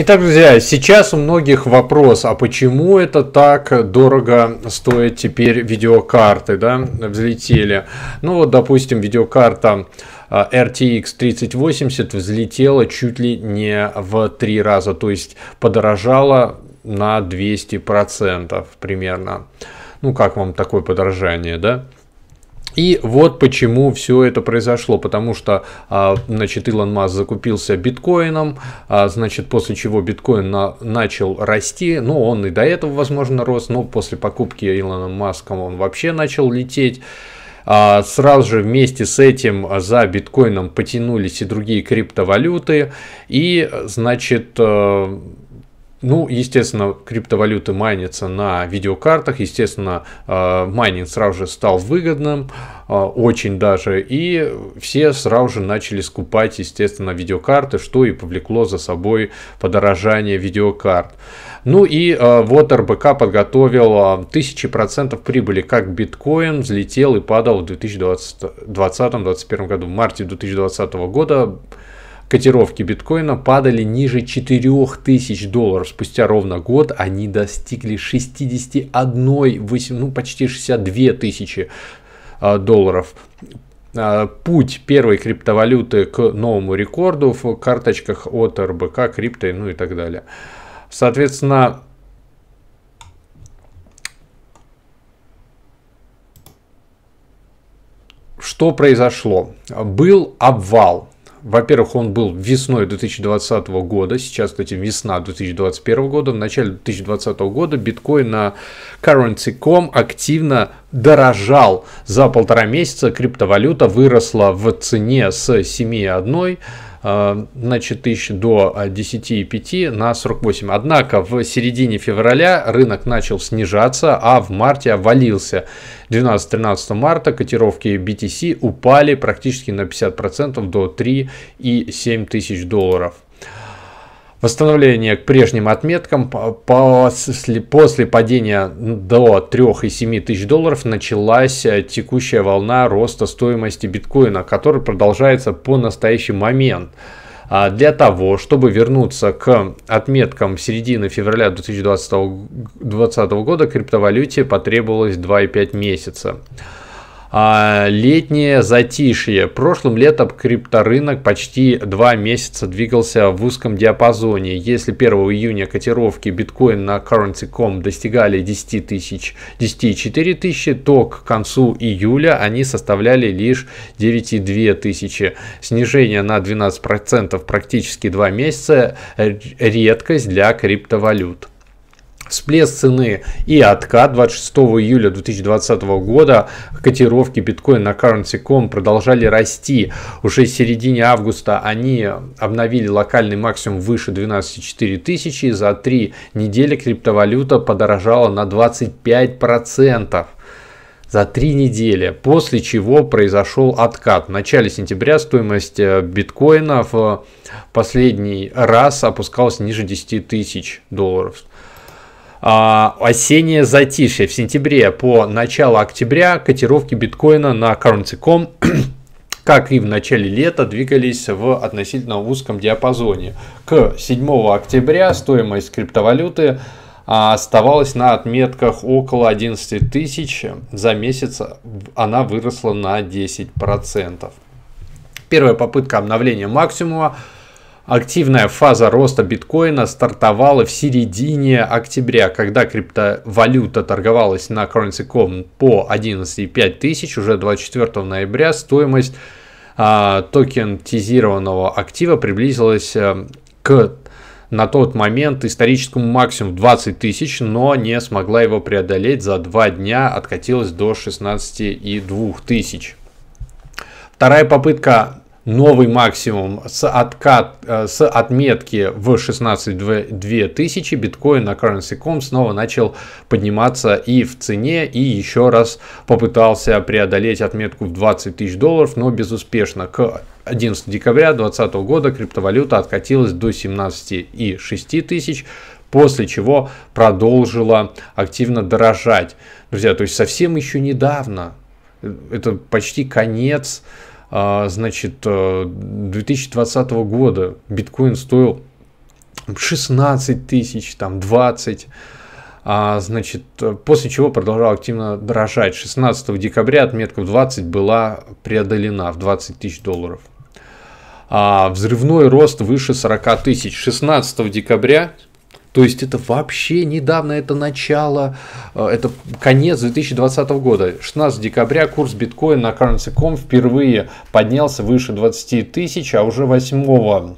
Итак, друзья, сейчас у многих вопрос, а почему это так дорого стоит теперь видеокарты, да, взлетели. Ну вот, допустим, видеокарта э, RTX 3080 взлетела чуть ли не в три раза, то есть подорожала на 200% примерно. Ну, как вам такое подорожание, да? И вот почему все это произошло, потому что, а, значит, Илон Маск закупился биткоином, а, значит, после чего биткоин на, начал расти, ну, он и до этого, возможно, рос, но после покупки Илоном Маском он вообще начал лететь. А, сразу же вместе с этим за биткоином потянулись и другие криптовалюты, и, значит, э, ну, естественно, криптовалюты майнятся на видеокартах, естественно, э, майнинг сразу же стал выгодным, э, очень даже, и все сразу же начали скупать, естественно, видеокарты, что и повлекло за собой подорожание видеокарт. Ну и э, вот РБК подготовил тысячи процентов прибыли, как биткоин взлетел и падал в 2020-2021 году. В марте 2020 года Котировки биткоина падали ниже 4000 долларов. Спустя ровно год они достигли 61, 8, ну почти 62 тысячи а, долларов а, путь первой криптовалюты к новому рекорду в карточках от РБК, крипто, ну и так далее. Соответственно, что произошло? Был обвал во-первых, он был весной 2020 года, сейчас, кстати, весна 2021 года. В начале 2020 года биткоин на Currency.com активно дорожал. За полтора месяца криптовалюта выросла в цене с 7,1 Э, на 4000 до 10,5 э, на 48. Однако в середине февраля рынок начал снижаться, а в марте обвалился. 12-13 марта котировки BTC упали практически на 50% до 3 и 7 тысяч долларов. Восстановление к прежним отметкам после, после падения до 3,7 тысяч долларов началась э, текущая волна роста стоимости биткоина, который продолжается по настоящий момент. А для того, чтобы вернуться к отметкам середины февраля 2020 года, криптовалюте потребовалось 2,5 месяца а, летнее затишье. Прошлым летом крипторынок почти два месяца двигался в узком диапазоне. Если 1 июня котировки биткоин на currency.com достигали 10 тысяч, 10,4 тысячи, то к концу июля они составляли лишь 9,2 тысячи. Снижение на 12% практически два месяца – редкость для криптовалют. Всплеск цены и откат 26 июля 2020 года котировки биткоина на Currency.com продолжали расти. Уже в середине августа они обновили локальный максимум выше 12 тысячи. За три недели криптовалюта подорожала на 25% процентов за три недели, после чего произошел откат. В начале сентября стоимость э, биткоина в э, последний раз опускалась ниже 10 тысяч долларов. А, осеннее затишье в сентябре по начало октября котировки биткоина на currency.com как и в начале лета, двигались в относительно узком диапазоне. К 7 октября стоимость криптовалюты а, оставалась на отметках около 11 тысяч. За месяц она выросла на 10%. Первая попытка обновления максимума Активная фаза роста биткоина стартовала в середине октября, когда криптовалюта торговалась на Currency.com по 11,5 тысяч. Уже 24 ноября стоимость а, токентизированного актива приблизилась а, к на тот момент историческому максимуму 20 тысяч, но не смогла его преодолеть. За два дня откатилась до 16,2 тысяч. Вторая попытка новый максимум с, откат, э, с отметки в 16 тысячи биткоин на CurrencyCom снова начал подниматься и в цене, и еще раз попытался преодолеть отметку в 20 тысяч долларов, но безуспешно. К 11 декабря 2020 года криптовалюта откатилась до 17 и 6 тысяч, после чего продолжила активно дорожать. Друзья, то есть совсем еще недавно, э, это почти конец а, значит, 2020 э, года биткоин стоил 16 тысяч, там 20, а, значит, э, после чего продолжал активно дорожать. 16 декабря отметка в 20 была преодолена в 20 тысяч долларов. А, взрывной рост выше 40 тысяч. 16 декабря то есть это вообще недавно, это начало, э, это конец 2020 года. 16 декабря курс биткоина на Currency.com впервые поднялся выше 20 тысяч, а уже 8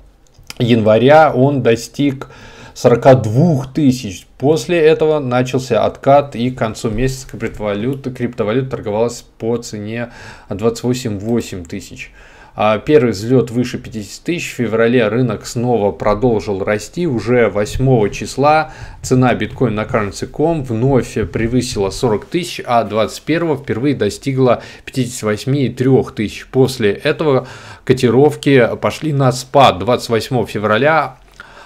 января он достиг 42 тысяч. После этого начался откат и к концу месяца криптовалюта, криптовалюта торговалась по цене 28-8 тысяч. А первый взлет выше 50 тысяч. В феврале рынок снова продолжил расти. Уже 8 числа цена биткоина на currency.com вновь превысила 40 тысяч, а 21 впервые достигла 58,3 тысяч. После этого котировки пошли на спад. 28 февраля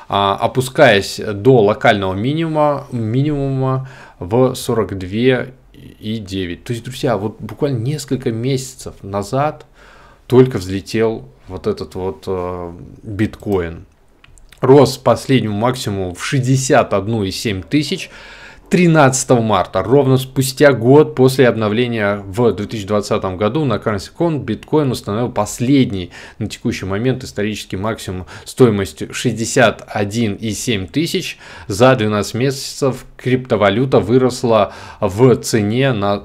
а, опускаясь до локального минимума, минимума в 42,9. То есть, друзья, вот буквально несколько месяцев назад только взлетел вот этот вот э, биткоин. Рос последнему максимуму в 61,7 тысяч 13 марта, ровно спустя год после обновления в 2020 году на CurrencyCon биткоин установил последний на текущий момент исторический максимум стоимостью 61,7 тысяч. За 12 месяцев криптовалюта выросла в цене на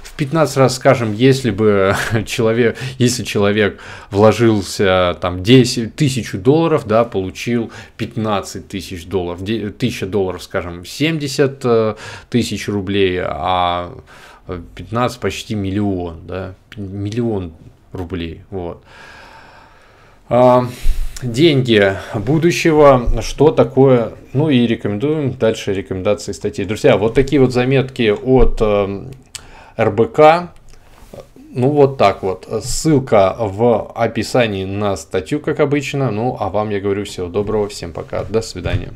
в 15 раз, скажем, если бы человек, если человек вложился там 10 тысячу долларов, да, получил 15 тысяч долларов, 1000 долларов, скажем, 70 э, тысяч рублей, а 15 почти миллион, да, миллион рублей, вот. А, деньги будущего, что такое, ну и рекомендуем дальше рекомендации статьи. Друзья, вот такие вот заметки от э, РБК. Ну вот так вот. Ссылка в описании на статью, как обычно. Ну а вам я говорю всего доброго, всем пока, до свидания.